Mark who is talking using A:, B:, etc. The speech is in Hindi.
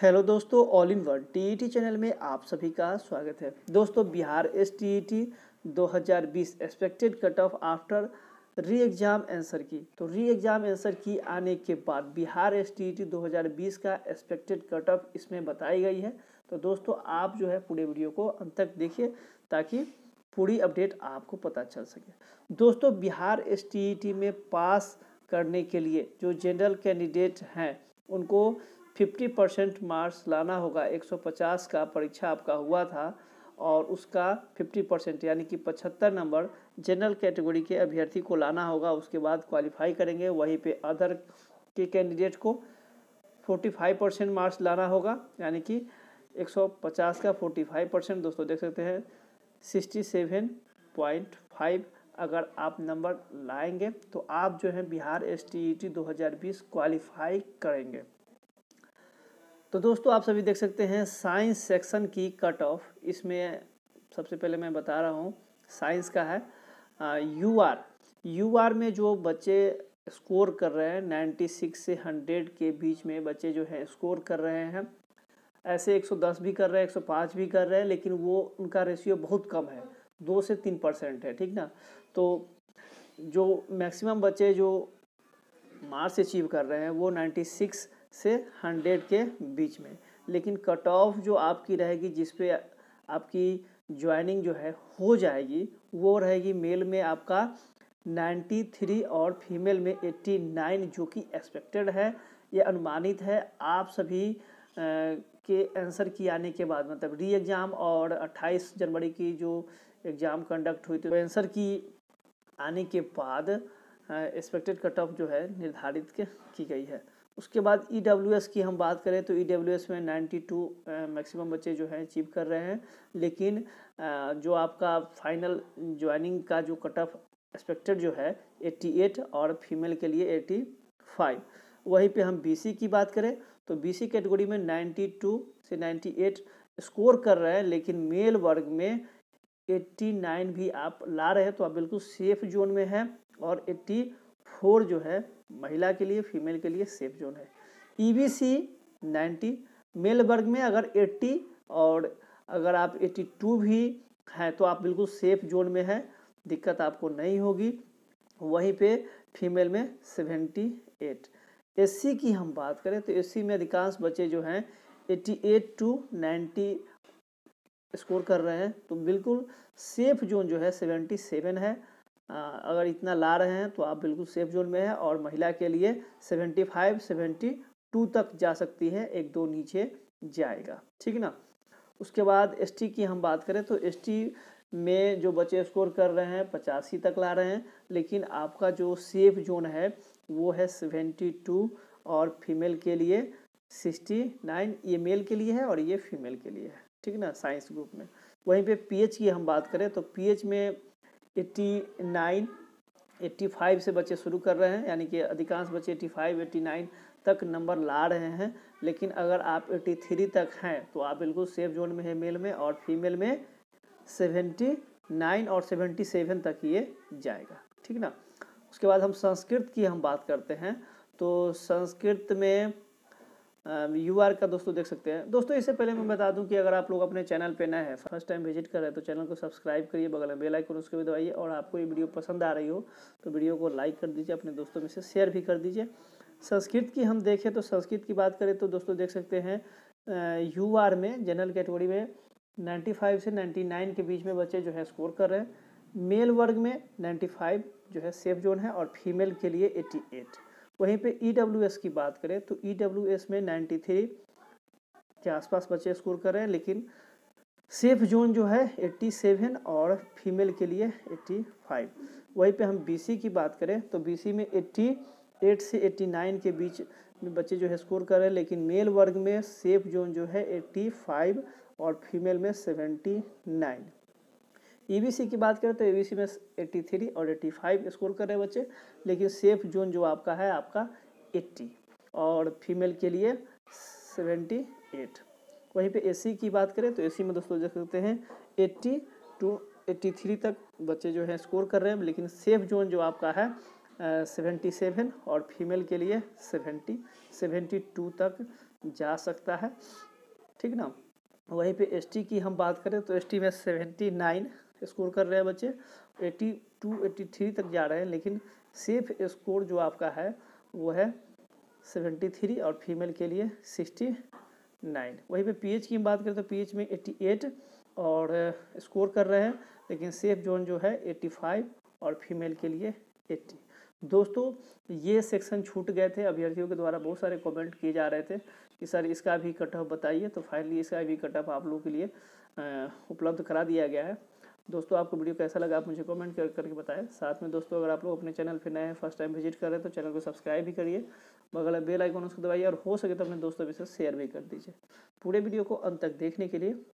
A: हेलो दोस्तों all in one TET channel में आप सभी का स्वागत है दोस्तों Bihar S T 2020 expected cut off after re exam answer key तो री एग्ज़ाम आंसर की आने के बाद बिहार एस टी 2020 का एक्सपेक्टेड कट ऑफ इसमें बताई गई है तो दोस्तों आप जो है पूरे वीडियो को अंत तक देखिए ताकि पूरी अपडेट आपको पता चल सके दोस्तों बिहार एस e में पास करने के लिए जो जनरल कैंडिडेट हैं उनको फिफ्टी परसेंट मार्क्स लाना होगा एक सौ पचास का परीक्षा आपका हुआ था और उसका फिफ्टी परसेंट यानी कि पचहत्तर नंबर जनरल कैटेगरी के अभ्यर्थी को लाना होगा उसके बाद क्वालिफाई करेंगे वहीं पे अदर के कैंडिडेट को फोर्टी फाइव परसेंट मार्क्स लाना होगा यानी कि एक सौ पचास का फोर्टी फाइव परसेंट दोस्तों देख सकते हैं सिक्सटी सेवन पॉइंट फाइव अगर आप नंबर लाएंगे तो आप जो है Bihar S T E T दो हज़ार बीस क्वालिफाई करेंगे तो दोस्तों आप सभी देख सकते हैं साइंस सेक्शन की कट ऑफ इसमें सबसे पहले मैं बता रहा हूँ साइंस का है यू आर यू आर में जो बच्चे स्कोर कर रहे हैं नाइन्टी सिक्स से हंड्रेड के बीच में बच्चे जो है स्कोर कर रहे हैं ऐसे एक सौ दस भी कर रहे हैं एक सौ पाँच भी कर रहे हैं लेकिन वो उनका रेशियो बहुत कम है दो से तीन परसेंट है ठीक ना तो जो मैक्सिमम बच्चे जो मार्क्स अचीव कर रहे हैं वो सिक्स से हंड्रेड के बीच में लेकिन कट ऑफ जो आपकी रहेगी जिस पे आपकी ज्वाइनिंग जो है हो जाएगी वो रहेगी मेल में आपका नाइन्टी थ्री और फीमेल में एट्टी नाइन जो कि एक्सपेक्टेड है ये अनुमानित है आप सभी आ, के आंसर की आने के बाद मतलब री एग्ज़ाम और अट्ठाईस जनवरी की जो एग्ज़ाम कंडक्ट हुई थी तो आंसर की आने के बाद एक्सपेक्टेड कट ऑफ जो है निर्धारित की गई है उसके बाद ई e की हम बात करें तो ई e में 92 मैक्सिमम बच्चे जो हैं अचीव कर रहे हैं लेकिन जो आपका फाइनल ज्वाइनिंग का जो कट ऑफ एक्सपेक्टेड जो है 88 और फीमेल के लिए 85 वहीं पे हम बीसी की बात करें तो बीसी कैटेगरी में 92 से 98 स्कोर कर रहे हैं लेकिन मेल वर्ग में 89 भी आप ला रहे हैं तो आप बिल्कुल सेफ जोन में हैं और एट्टी फोर जो है महिला के लिए फीमेल के लिए सेफ जोन है E B C ninety male वर्ग में अगर एट्टी और अगर आप एट्टी टू भी हैं तो आप बिल्कुल सेफ जोन में हैं दिक्कत आपको नहीं होगी वहीं पे फीमेल में सेवेंटी एट एस की हम बात करें तो एस में अधिकांश बच्चे जो हैं eighty eight to ninety score कर रहे हैं तो बिल्कुल सेफ जोन जो है सेवेंटी सेवन है अगर इतना ला रहे हैं तो आप बिल्कुल सेफ जोन में है और महिला के लिए सेवेंटी फाइव सेवेंटी टू तक जा सकती है एक दो नीचे जाएगा ठीक ना उसके बाद एस की हम बात करें तो एस में जो बच्चे स्कोर कर रहे हैं पचासी तक ला रहे हैं लेकिन आपका जो सेफ जोन है वो है सेवेंटी टू और फीमेल के लिए सिक्सटी नाइन ये मेल के लिए है और ये फीमेल के लिए है ठीक ना साइंस ग्रुप में वहीं पे पीएच की हम बात करें तो पीएच में एट्टी नाइन एट्टी फाइव से बच्चे शुरू कर रहे हैं यानी कि अधिकांश बच्चे एट्टी फाइव एट्टी नाइन तक नंबर ला रहे हैं लेकिन अगर आप एट्टी थ्री तक हैं तो आप बिल्कुल सेफ जोन में है मेल में और फीमेल में सेवेंटी नाइन और सेवेंटी सेवन तक ये जाएगा ठीक ना उसके बाद हम संस्कृत की हम बात करते हैं तो संस्कृत में यू आर का दोस्तों देख सकते हैं दोस्तों इससे पहले मैं बता दूं कि अगर आप लोग अपने चैनल पे नए हैं फर्स्ट टाइम विजिट कर रहे हैं तो चैनल को सब्सक्राइब करिए बगल में बेल आइकन उसको भी दबाइए और आपको ये वीडियो पसंद आ रही हो तो वीडियो को लाइक कर दीजिए अपने दोस्तों में से शेयर भी कर दीजिए संस्कृत की हम देखें तो संस्कृत की बात करें तो दोस्तों देख सकते हैं यू आर में जनरल कैटेगरी में फाइव से नाइन के बीच में बच्चे जो है स्कोर कर रहे हैं मेल वर्ग में फाइव जो है सेफ जोन है और फीमेल के लिए एट वहीं पे ई e की बात करें तो ई e में नाइन्टी थ्री के आसपास बच्चे स्कोर कर रहे हैं लेकिन सेफ जोन जो है 87 और फीमेल के लिए 85 वहीं पे हम बी की बात करें तो बी में 88 से 89 के बीच में बच्चे जो है स्कोर कर रहे हैं लेकिन मेल वर्ग में सेफ जोन जो है 85 और फीमेल में 79 ईबीसी की बात करें तो ईबीसी में 83 और 85 स्कोर कर रहे बच्चे लेकिन सेफ जोन जो आपका है आपका 80 और फीमेल के लिए 78 वहीं पे एसी की बात करें तो एसी में दोस्तों देख सकते हैं 80 टू 83 तक बच्चे जो हैं स्कोर कर रहे हैं लेकिन सेफ जोन जो आपका है सेवेंटी सेवन और फीमेल के लिए सेवेंटी सेवेंटी टू तक जा सकता है ठीक ना वहीं पे एसटी की हम बात करें तो एसटी में सेवेंटी नाइन स्कोर कर रहे हैं बच्चे 82, 83 तक जा रहे हैं लेकिन सेफ स्कोर जो आपका है वो है 73 और फीमेल के लिए 69 वहीं पे पीएच की बात करें तो पीएच में 88 और स्कोर uh, कर रहे हैं लेकिन सेफ जोन जो है 85 और फीमेल के लिए 80 दोस्तों ये सेक्शन छूट गए थे अभ्यर्थियों के द्वारा बहुत सारे कॉमेंट किए जा रहे थे कि सर इसका भी कट ऑफ बताइए तो फाइनली इसका भी कट ऑफ आप लोगों के लिए uh, उपलब्ध करा दिया गया है दोस्तों आपको वीडियो कैसा लगा आप मुझे कमेंट कर करके बताएं साथ में दोस्तों अगर आप लोग अपने चैनल पर नए हैं फर्स्ट टाइम विजिट कर रहे हैं तो चैनल को सब्सक्राइब भी करिए बगल बेल आइकन उसको दबाइए और हो सके तो अपने दोस्तों के साथ शेयर भी कर दीजिए पूरे वीडियो को अंत तक देखने के लिए